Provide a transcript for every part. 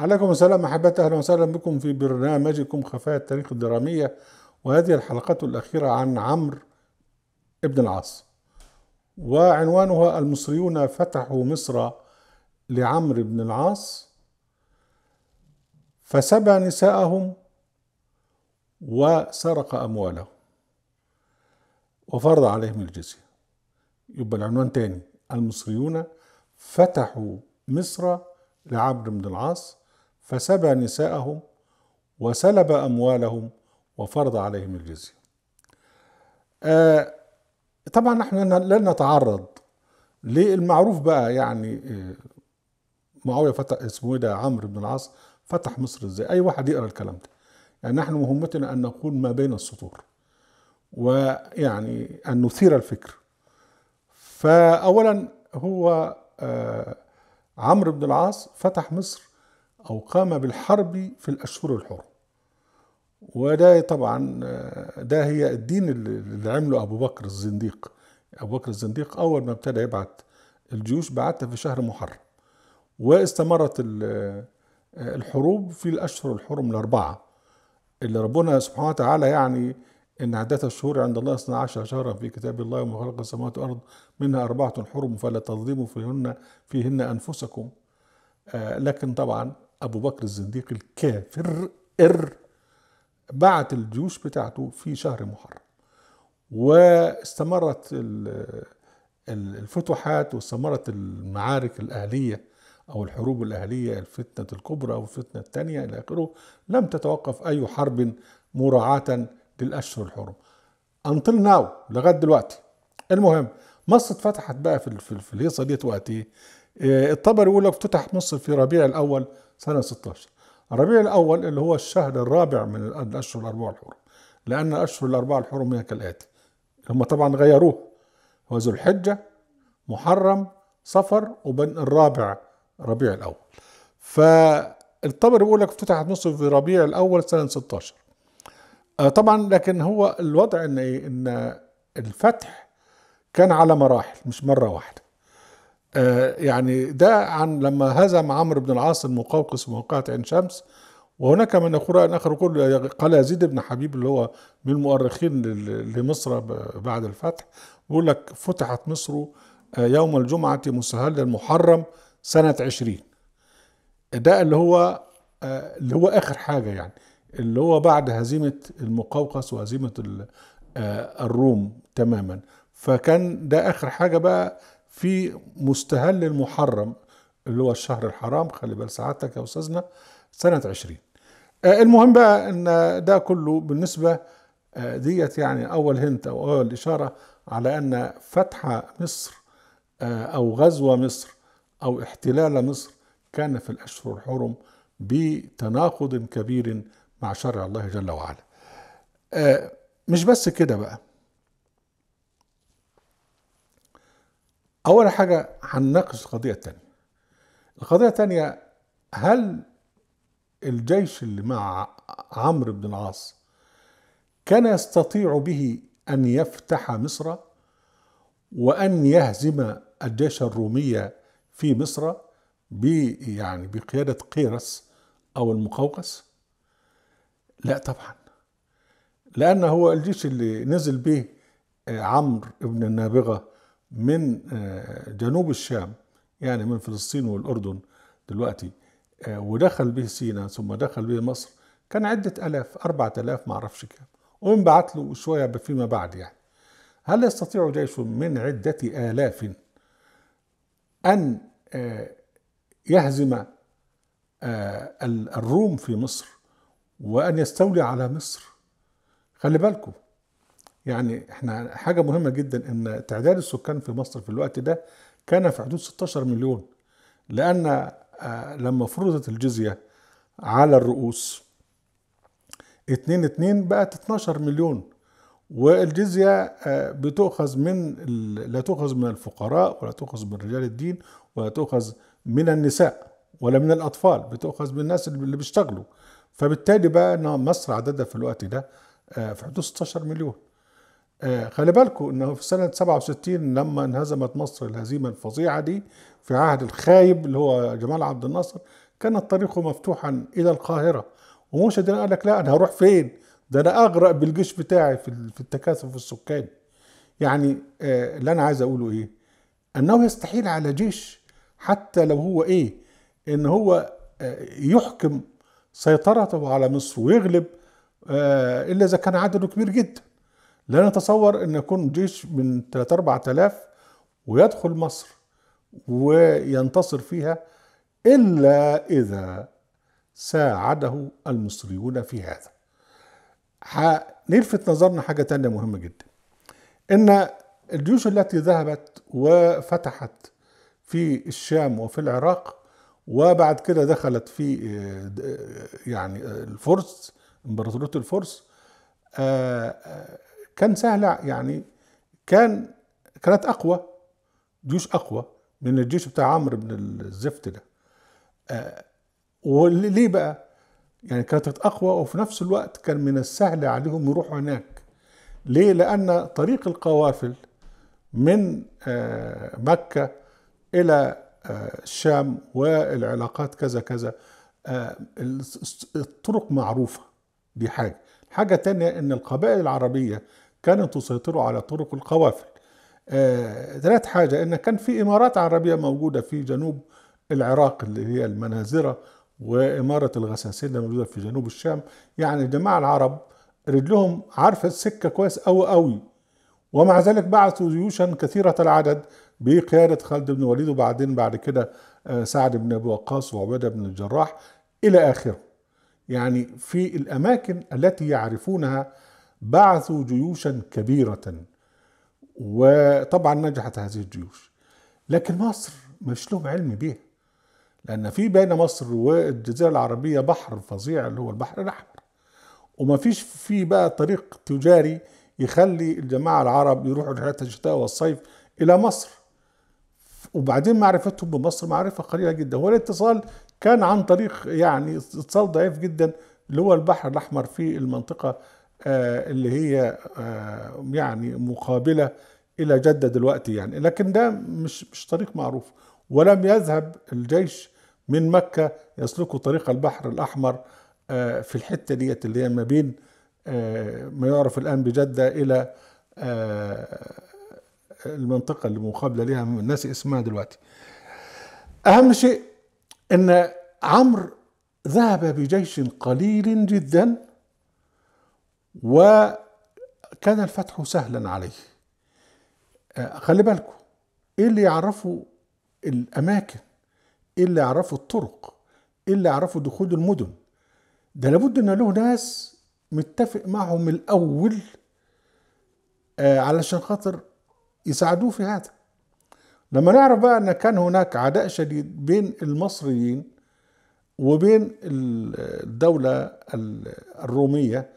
عليكم السلام أحبتي أهلا وسهلا بكم في برنامجكم خفايا التاريخ الدرامية وهذه الحلقة الأخيرة عن عمرو ابن العاص وعنوانها المصريون فتحوا مصر لعمرو بن العاص فسبى نساءهم وسرق أموالهم وفرض عليهم الجزية يبقى العنوان تاني المصريون فتحوا مصر لعمرو بن العاص فسبى نساءهم وسلب أموالهم وفرض عليهم الجزية آه، طبعا نحن لن نتعرض للمعروف بقى يعني آه، معاوية فتح اسمه إيه ده عمرو بن العاص فتح مصر ازاي اي واحد يقرا الكلام ده يعني نحن مهمتنا ان نقول ما بين السطور ويعني ان نثير الفكر فاولا هو آه، عمرو بن العاص فتح مصر أو قام بالحرب في الأشهر الحر وده طبعا ده هي الدين اللي عمله أبو بكر الزنديق أبو بكر الزنديق أول ما ابتدى يبعت الجيوش بعتها في شهر محرم واستمرت الحروب في الأشهر الحرم الأربعة اللي ربنا سبحانه وتعالى يعني إن عدة الشهور عند الله 12 شهرا في كتاب الله وما خلق السماوات والأرض منها أربعة حرم فلا تظلموا فيهن فيهن أنفسكم آه، لكن طبعا أبو بكر الزنديق الكافر إر بعت الجيوش بتاعته في شهر محرم واستمرت الفتوحات واستمرت المعارك الأهلية أو الحروب الأهلية الفتنة الكبرى والفتنة الثانية إلى آخره لم تتوقف أي حرب مراعاة للأشهر الحرم أنطل ناو لغاية دلوقتي المهم مصر اتفتحت بقى في في الهيصه ديت وقت ايه؟ آه، الطبري يقول لك افتتحت مصر في ربيع الاول سنه 16 الربيع الاول اللي هو الشهر الرابع من الاشهر الاربعه الحرم لان الاشهر الاربعه الحرم هي كالاتي هم طبعا غيروه هو ذو الحجه محرم صفر وبن الرابع ربيع الاول فالطبري بيقول لك افتتحت مصر في ربيع الاول سنه 16 آه، طبعا لكن هو الوضع ان ايه ان الفتح كان على مراحل مش مرة واحدة آه يعني ده عن لما هزم عمرو بن العاص المقوقس في موقعة عين شمس وهناك من يقول آخر يقول قال يزيد بن حبيب اللي هو من المؤرخين لمصر بعد الفتح بيقول لك فتحت مصر آه، يوم الجمعة مسهل المحرم سنة عشرين ده اللي هو آه، اللي هو آخر حاجة يعني اللي هو بعد هزيمة المقوقس وهزيمة آه، الروم تماما فكان ده اخر حاجه بقى في مستهل المحرم اللي هو الشهر الحرام خلي بال سعادتك يا استاذنا سنه 20 آه، المهم بقى ان ده كله بالنسبه آه، ديت يعني اول هنت او اول اشاره على ان فتح مصر آه، او غزو مصر او احتلال مصر كان في الاشهر الحرم بتناقض كبير مع شرع الله جل وعلا مش بس كده بقى أول حاجة هنناقش القضية الثانية. القضية الثانية هل الجيش اللي مع عمرو بن العاص كان يستطيع به أن يفتح مصر وأن يهزم الجيش الرومي في مصر يعني بقيادة قيرس أو المقوقس لا طبعا لأن هو الجيش اللي نزل به آه، عمرو بن النابغة من آه، جنوب الشام يعني من فلسطين والأردن دلوقتي آه، ودخل به سينا ثم دخل به مصر كان عدة ألاف أربعة ألاف معرفش كام بعت له شوية فيما بعد يعني هل يستطيع جيش من عدة آلاف أن آه، يهزم الروم في مصر وأن يستولي على مصر خلي بالكم يعني احنا حاجة مهمة جدا ان تعداد السكان في مصر في الوقت ده كان في حدود 16 مليون لان آه، لما فرضت الجزية على الرؤوس 2 2 بقت 12 مليون والجزية آه، بتؤخذ من لا تؤخذ من الفقراء ولا تؤخذ من رجال الدين ولا تؤخذ من النساء ولا من الأطفال بتؤخذ من الناس اللي بيشتغلوا فبالتالي بقى مصر عددها في الوقت ده آه، في حدود 16 مليون آه، خلي بالكم انه في سنه 67 لما انهزمت مصر الهزيمه الفظيعه دي في عهد الخايب اللي هو جمال عبد الناصر كان الطريق مفتوحا الى القاهره ومرشد قال لك لا انا هروح فين؟ ده انا اغرق بالجيش بتاعي في التكاثف السكاني. يعني آه، اللي انا عايز اقوله ايه؟ انه يستحيل على جيش حتى لو هو ايه؟ ان هو آه، يحكم سيطرته على مصر ويغلب الا اذا كان عدده كبير جدا. لا نتصور ان يكون جيش من 3 4000 ويدخل مصر وينتصر فيها الا اذا ساعده المصريون في هذا نلفت نظرنا حاجة تانية مهمة جدا ان الجيوش التي ذهبت وفتحت في الشام وفي العراق وبعد كده دخلت في آه، يعني الفرس امبراطورية الفرس آه، آه، كان سهلة يعني كان كانت أقوى جيوش أقوى من الجيش بتاع عمرو بن الزفت ده آه وليه بقى يعني كانت أقوى وفي نفس الوقت كان من السهل عليهم يروحوا هناك ليه لأن طريق القوافل من آه مكة إلى آه الشام والعلاقات كذا كذا آه، الطرق معروفة دي حاجة حاجة تانية ان القبائل العربية كانت تسيطر على طرق القوافل ثلاث آه، حاجة ان كان في امارات عربية موجودة في جنوب العراق اللي هي المنازرة وإمارة الغساسين اللي موجودة في جنوب الشام يعني الجماعة العرب رجلهم عارفة السكة كويس أوي أوي ومع ذلك بعثوا جيوشا كثيرة العدد بقيادة خالد بن الوليد وبعدين بعد كده آه، سعد بن أبي وقاص وعبادة بن الجراح إلى آخره يعني في الأماكن التي يعرفونها بعثوا جيوشا كبيرة وطبعا نجحت هذه الجيوش لكن مصر مش لهم علم بيها لأن في بين مصر والجزيرة العربية بحر فظيع اللي هو البحر الأحمر وما فيش في بقى طريق تجاري يخلي الجماعة العرب يروحوا رحلات الشتاء والصيف إلى مصر وبعدين معرفتهم بمصر معرفة قليلة جدا والاتصال كان عن طريق يعني اتصال ضعيف جدا اللي هو البحر الأحمر في المنطقة آه، اللي هي آه، يعني مقابلة إلى جدة دلوقتي يعني لكن ده مش مش طريق معروف ولم يذهب الجيش من مكة يسلكوا طريق البحر الأحمر آه، في الحتة ديت اللي هي ما بين ما يعرف الآن بجدة إلى المنطقة اللي مقابلة ليها ناسي اسمها دلوقتي أهم شيء ان عمرو ذهب بجيش قليل جدا وكان الفتح سهلا عليه آه، خلي بالكم ايه اللي يعرفوا الاماكن ايه اللي يعرفوا الطرق ايه اللي يعرفوا دخول المدن ده لابد ان له ناس متفق معهم الاول آه، علشان خاطر يساعدوه في هذا لما نعرف بقى ان كان هناك عداء شديد بين المصريين وبين الدولة الرومية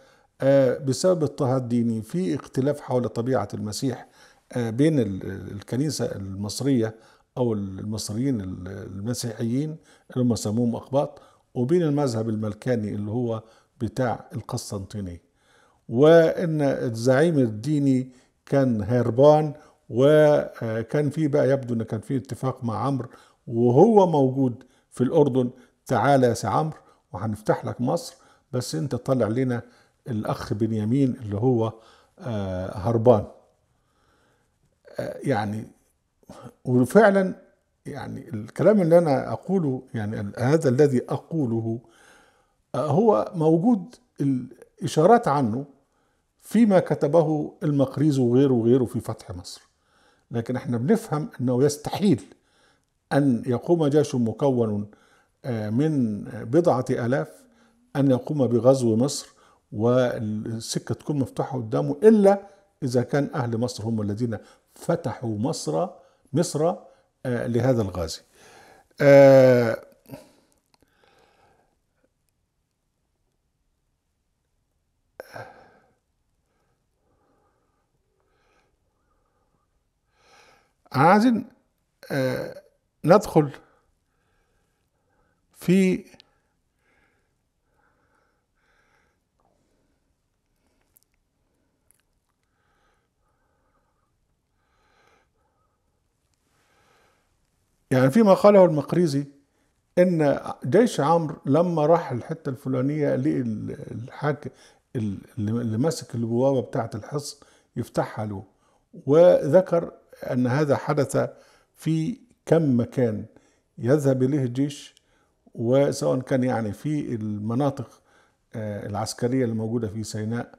آه، بسبب اضطهاد ديني في اختلاف حول طبيعة المسيح آه، بين الكنيسة المصرية أو المصريين المسيحيين اللي هم سموهم أقباط وبين المذهب الملكاني اللي هو بتاع القسطنطينية وإن الزعيم الديني كان هربان وكان في بقى يبدو ان كان في اتفاق مع عمرو وهو موجود في الاردن تعالى يا سي عمرو وهنفتح لك مصر بس انت طلع لنا الاخ بنيامين اللي هو آه، هربان آه، يعني وفعلا يعني الكلام اللي انا اقوله يعني هذا الذي اقوله آه، هو موجود الاشارات عنه فيما كتبه المقريز وغيره وغيره في فتح مصر لكن احنا بنفهم انه يستحيل ان يقوم جيش مكون آه، من بضعة آلاف أن يقوم بغزو مصر والسكة تكون مفتوحة قدامه إلا إذا كان أهل مصر هم الذين فتحوا مصر مصر آه، لهذا الغازي آه، عايزين آه، ندخل في يعني فيما قاله المقريزي ان جيش عمرو لما راح الحته الفلانيه لقي الحاكم اللي ماسك البوابه بتاعه الحصن يفتحها له وذكر أن هذا حدث في كم مكان يذهب إليه الجيش وسواء كان يعني في المناطق آه، العسكرية الموجودة في سيناء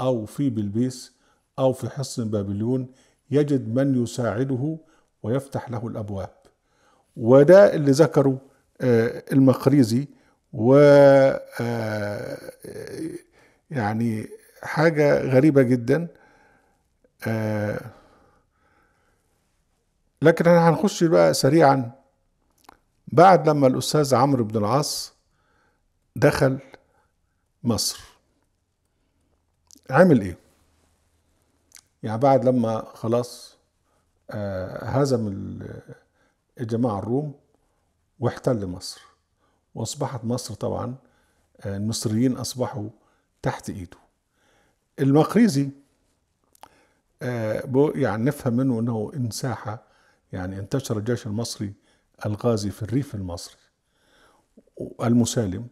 أو في بلبيس أو في حصن بابليون يجد من يساعده ويفتح له الأبواب وده اللي ذكره آه، المقريزي و آه، يعني حاجة غريبة جدا لكن احنا هنخش بقى سريعا بعد لما الأستاذ عمرو بن العاص دخل مصر عمل ايه؟ يعني بعد لما خلاص آه، هزم الجماعة الروم واحتل مصر وأصبحت مصر طبعا آه، المصريين أصبحوا تحت إيده المقريزي آه، يعني نفهم منه أنه انساحة يعني انتشر الجيش المصري الغازي في الريف المصري المسالم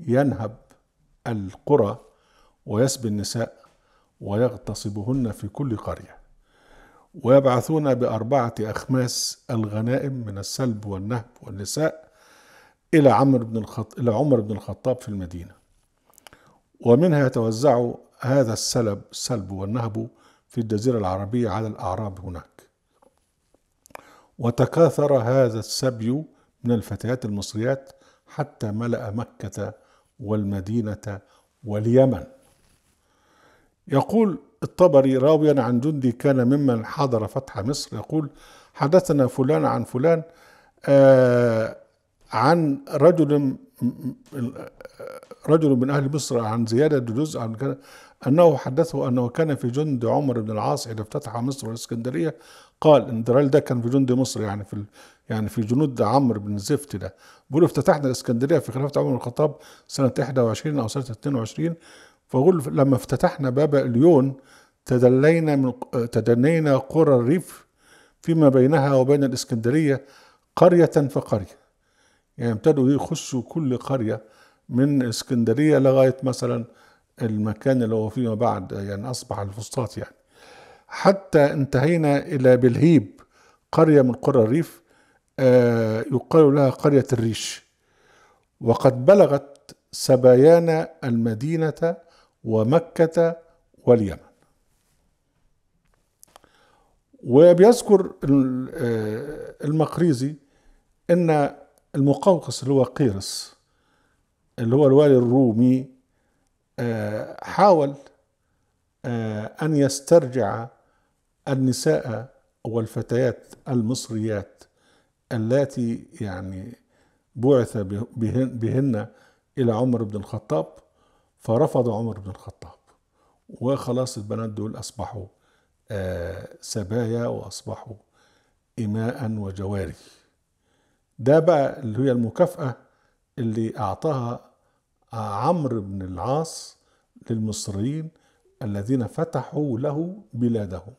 ينهب القرى ويسبي النساء ويغتصبهن في كل قرية ويبعثون بأربعة أخماس الغنائم من السلب والنهب والنساء إلى عمر بن الخط... إلى عمر بن الخطاب في المدينة ومنها يتوزع هذا السلب السلب والنهب في الجزيرة العربية على الأعراب هناك وتكاثر هذا السبي من الفتيات المصريات حتى ملأ مكة والمدينة واليمن يقول الطبري راويا عن جندي كان ممن حضر فتح مصر يقول حدثنا فلان عن فلان آه عن رجل رجل من أهل مصر عن زيادة جزء عن كذا أنه حدثه أنه كان في جند عمر بن العاص حين افتتح مصر والإسكندرية قال إن درال ده كان في جند مصر يعني في يعني في جنود عمرو بن زفت ده بيقول افتتحنا الإسكندرية في خلافة عمر بن الخطاب سنة 21 أو سنة 22 فقول لما افتتحنا باب اليون تدلينا من تدنينا قرى الريف فيما بينها وبين الإسكندرية قرية فقرية يعني ابتدوا يخشوا كل قرية من اسكندريه لغايه مثلا المكان اللي هو فيما بعد يعني اصبح الفسطاط يعني حتى انتهينا الى بلهيب قريه من قرى الريف آه، يقال لها قريه الريش وقد بلغت سبايانا المدينه ومكه واليمن وبيذكر آه، المقريزي ان المقوقس اللي هو قيرس اللي هو الوالي الرومي آه، حاول آه، أن يسترجع النساء والفتيات المصريات اللاتي يعني بعث بهن, بهن إلى عمر بن الخطاب فرفض عمر بن الخطاب وخلاص البنات دول أصبحوا آه، سبايا وأصبحوا إماء وجواري ده بقى اللي هي المكافأة اللي أعطاها عمرو بن العاص للمصريين الذين فتحوا له بلادهم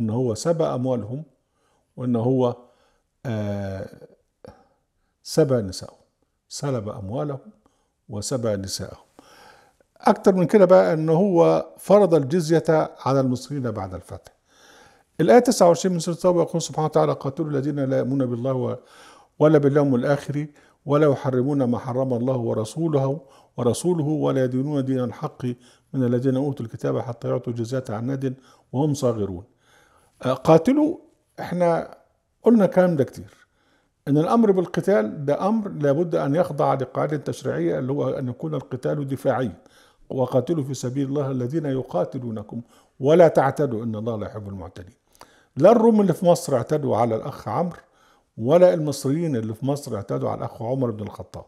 ان هو سبى اموالهم وان هو آه، سبى نسائهم سلب اموالهم وسبى نسائهم اكثر من كده بقى ان هو فرض الجزيه على المصريين بعد الفتح الايه 29 من سوره التوبه يقول سبحانه وتعالى قاتلوا الذين لا يؤمنون بالله ولا باليوم الاخر ولا يحرمون ما حرم الله ورسوله ورسوله ولا يدينون دين الحق من الذين أوتوا الكتاب حتى يعطوا جزاة عن ند وهم صاغرون آه، قاتلوا احنا قلنا كلام ده كتير ان الامر بالقتال ده امر لابد ان يخضع لقاعده تشريعيه اللي هو ان يكون القتال دفاعيا وقاتلوا في سبيل الله الذين يقاتلونكم ولا تعتدوا ان الله لا يحب المعتدين لا الروم اللي في مصر اعتدوا على الاخ عمرو ولا المصريين اللي في مصر اعتادوا على الأخ عمر بن الخطاب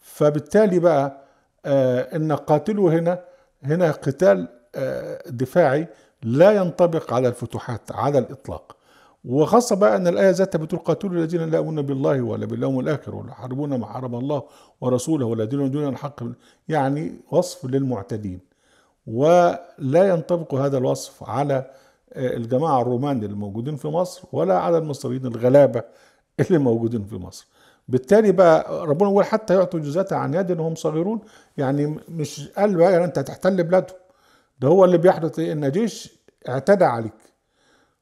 فبالتالي بقى آه إن قاتله هنا هنا قتال آه دفاعي لا ينطبق على الفتوحات على الإطلاق وخاصة بقى أن الآية ذاتها بتقول قاتلوا الذين لا يؤمنون بالله ولا باليوم الآخر ولا يحاربون ما حرم الله ورسوله ولا يدينون دون الحق يعني وصف للمعتدين ولا ينطبق هذا الوصف على الجماعة الرومان اللي موجودين في مصر ولا على المصريين الغلابة اللي موجودين في مصر بالتالي بقى ربنا يقول حتى يعطوا جزاتها عن يد انهم صغيرون يعني مش قال بقى يعني انت هتحتل بلادهم ده هو اللي بيحدث ايه ان جيش اعتدى عليك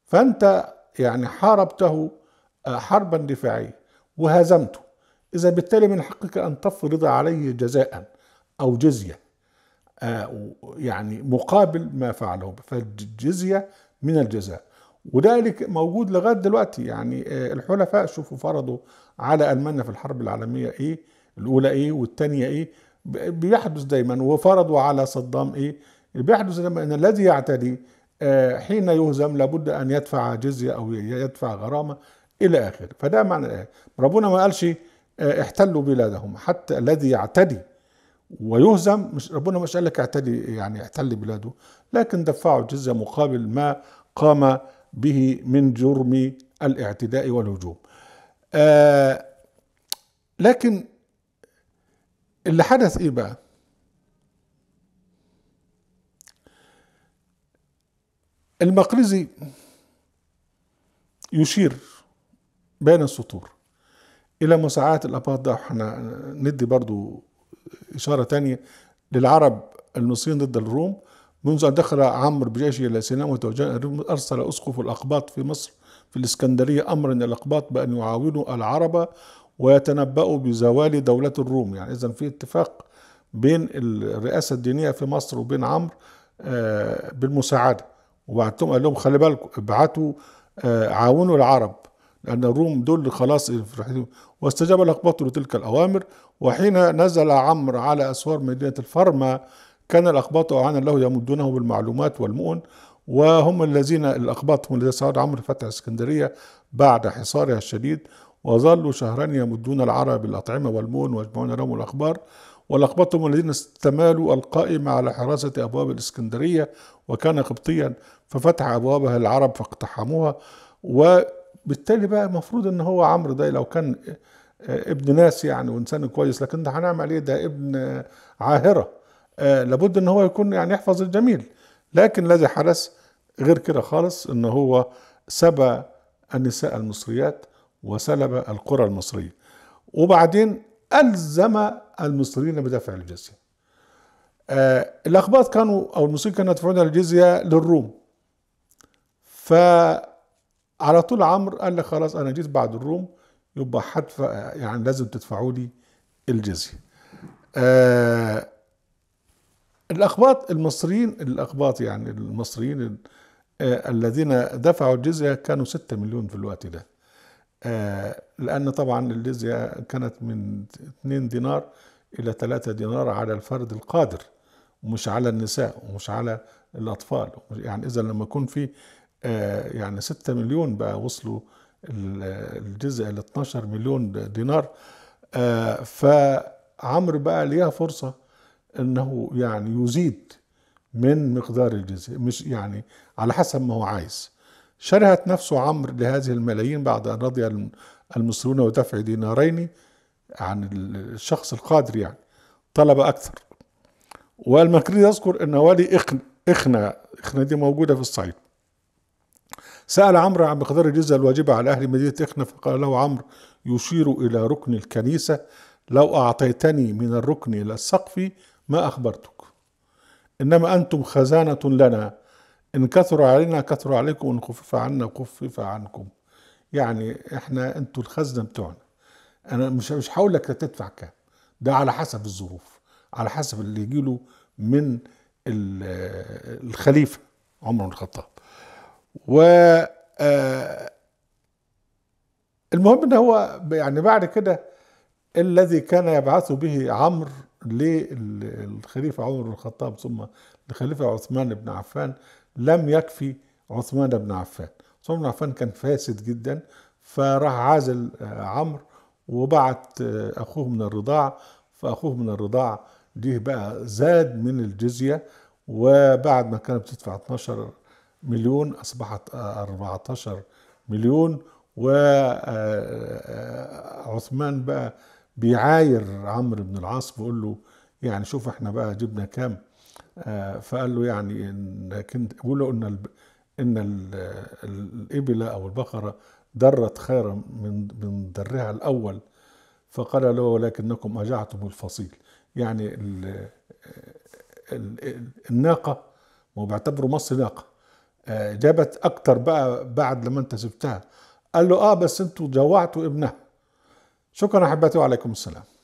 فانت يعني حاربته آه، حربا دفاعيه وهزمته اذا بالتالي من حقك ان تفرض عليه جزاء او جزيه آه، يعني مقابل ما فعله فالجزيه من الجزاء وذلك موجود لغايه دلوقتي يعني آه، الحلفاء شوفوا فرضوا على المانيا في الحرب العالميه ايه الاولى ايه والثانيه ايه بيحدث دايما وفرضوا على صدام ايه بيحدث دايما ان الذي يعتدي آه، حين يهزم لابد ان يدفع جزيه او يدفع غرامه الى اخره فده معنى ربنا ما قالش آه، احتلوا بلادهم حتى الذي يعتدي ويهزم مش ربنا مش قال لك اعتدي يعني احتل بلاده لكن دفعوا الجزية مقابل ما قام به من جرم الاعتداء والهجوم آه لكن اللي حدث ايه بقى المقرزي يشير بين السطور الى مساعاة ده احنا ندي برضو اشارة تانية للعرب المصريين ضد الروم منذ أن دخل عمرو بجيشه إلى سيناء أرسل أسقف الأقباط في مصر في الإسكندرية أمرا الأقباط بأن يعاونوا العرب ويتنبأوا بزوال دولة الروم يعني إذا في اتفاق بين الرئاسة الدينية في مصر وبين عمرو آه، بالمساعدة وبعتهم قال لهم خلي بالكم ابعتوا آه، عاونوا العرب لأن الروم دول خلاص واستجاب الأقباط لتلك الأوامر وحين نزل عمرو على أسوار مدينة الفرما كان الأقباط أعانا له يمدونه بالمعلومات والمؤن وهم الذين الأقباط هم الذين صار عمرو فتح اسكندرية بعد حصارها الشديد وظلوا شهرين يمدون العرب بالأطعمة والمؤن ويجمعون لهم الأخبار والأقباط هم الذين استمالوا القائمة على حراسة أبواب الإسكندرية وكان قبطيا ففتح أبوابها العرب فاقتحموها وبالتالي بقى المفروض أن هو عمرو ده لو كان آه، ابن ناس يعني وإنسان كويس لكن ده هنعمل إيه ده ابن عاهرة آه، لابد ان هو يكون يعني يحفظ الجميل لكن الذي حدث غير كده خالص ان هو سبى النساء المصريات وسلب القرى المصريه وبعدين الزم المصريين بدفع الجزيه آه الاخباط كانوا او المصريين كانوا يدفعون الجزيه للروم فعلى طول عمرو قال لي خلاص انا جيت بعد الروم يبقى حد يعني لازم تدفعوا لي الجزيه آه الأقباط المصريين الأقباط يعني المصريين آه، الذين دفعوا الجزية كانوا ستة مليون في الوقت ده آه، لأن طبعا الجزية كانت من 2 دينار إلى 3 دينار على الفرد القادر مش على النساء ومش على الأطفال يعني إذا لما يكون في آه، يعني 6 مليون بقى وصلوا الجزء ل 12 مليون دينار فعمرو بقى ليها فرصة انه يعني يزيد من مقدار الجزية مش يعني على حسب ما هو عايز شرهت نفسه عمرو لهذه الملايين بعد ان رضي المصريون ودفع دينارين عن الشخص القادر يعني طلب اكثر والمكري يذكر ان والي اخن اخنة اخنة دي موجوده في الصعيد سأل عمرو عن مقدار الجزية الواجبة على أهل مدينة إخنة فقال له عمرو يشير إلى ركن الكنيسة لو أعطيتني من الركن إلى السقف ما أخبرتك إنما أنتم خزانة لنا إن كثر علينا كثر عليكم وإن خفف عنا خفف عنكم يعني إحنا أنتم الخزنة بتوعنا أنا مش مش هقول لك تدفع كام ده على حسب الظروف على حسب اللي يجي له من الخليفة عمر بن الخطاب و آه، المهم ان هو يعني بعد كده الذي كان يبعث به عمرو للخليفة عمر بن الخطاب ثم الخليفة عثمان بن عفان لم يكفي عثمان بن عفان عثمان بن عفان كان فاسد جدا فراح عازل آه، عمرو وبعت آه، أخوه من الرضاع فأخوه من الرضاع ليه بقى زاد من الجزية وبعد ما كانت بتدفع 12 مليون أصبحت 14 آه، مليون وعثمان بقى بيعاير عمرو بن العاص بيقول له يعني شوف احنا بقى جبنا كام آه، فقال له يعني لكن بيقول له ان ال ان الابله او البقره درت خيرا من من درها الاول فقال له ولكنكم اجعتم الفصيل يعني ال ال الناقه ما بيعتبروا مصر ناقه آه، جابت اكتر بقى بعد لما انت سبتها قال له اه بس انتوا جوعتوا ابنها شكرا أحبتي وعليكم السلام